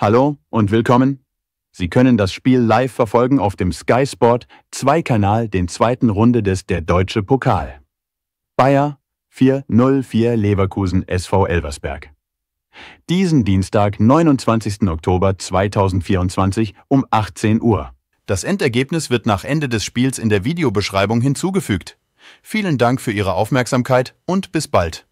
Hallo und willkommen. Sie können das Spiel live verfolgen auf dem Sky Sport 2 Kanal, den zweiten Runde des Der Deutsche Pokal. Bayer 404 Leverkusen SV Elversberg. Diesen Dienstag, 29. Oktober 2024 um 18 Uhr. Das Endergebnis wird nach Ende des Spiels in der Videobeschreibung hinzugefügt. Vielen Dank für Ihre Aufmerksamkeit und bis bald.